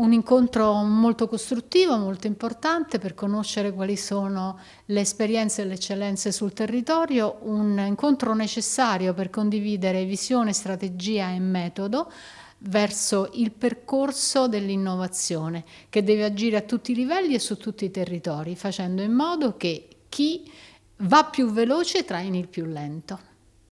un incontro molto costruttivo, molto importante per conoscere quali sono le esperienze e le eccellenze sul territorio, un incontro necessario per condividere visione, strategia e metodo verso il percorso dell'innovazione che deve agire a tutti i livelli e su tutti i territori, facendo in modo che chi va più veloce traini il più lento.